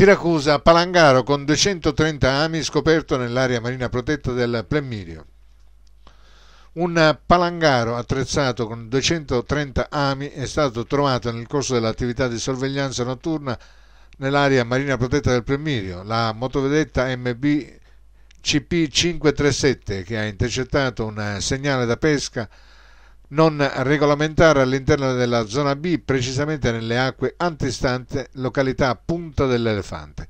Siracusa, Palangaro con 230 ami scoperto nell'area marina protetta del Plemmirio. Un palangaro attrezzato con 230 ami è stato trovato nel corso dell'attività di sorveglianza notturna nell'area marina protetta del Premirio. La motovedetta MB CP537 che ha intercettato un segnale da pesca non regolamentare all'interno della zona B, precisamente nelle acque antistante località Punta dell'Elefante.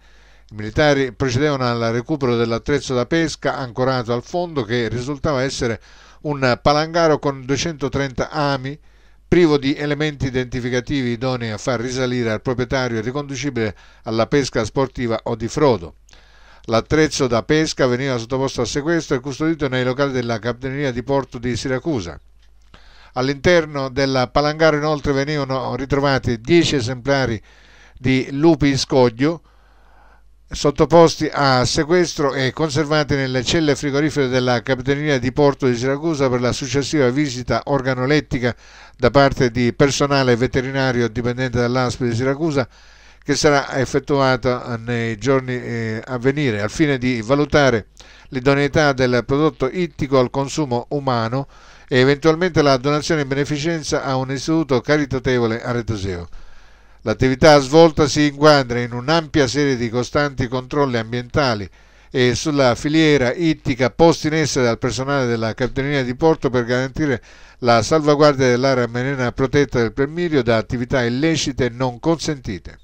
I militari procedevano al recupero dell'attrezzo da pesca ancorato al fondo che risultava essere un palangaro con 230 ami privo di elementi identificativi idonei a far risalire al proprietario e riconducibile alla pesca sportiva o di frodo. L'attrezzo da pesca veniva sottoposto a sequestro e custodito nei locali della Capitaneria di Porto di Siracusa. All'interno della Palangaro inoltre venivano ritrovati 10 esemplari di lupi in scoglio sottoposti a sequestro e conservati nelle celle frigorifere della Capitaneria di Porto di Siracusa per la successiva visita organolettica da parte di personale veterinario dipendente dall'ASP di Siracusa che sarà effettuata nei giorni eh, a venire al fine di valutare l'idoneità del prodotto ittico al consumo umano e eventualmente la donazione in beneficenza a un istituto caritatevole a Retaseo. L'attività svolta si inquadra in un'ampia serie di costanti controlli ambientali e sulla filiera ittica posti in essere dal personale della Capitaneria di Porto per garantire la salvaguardia dell'area marina protetta del Premiglio da attività illecite non consentite.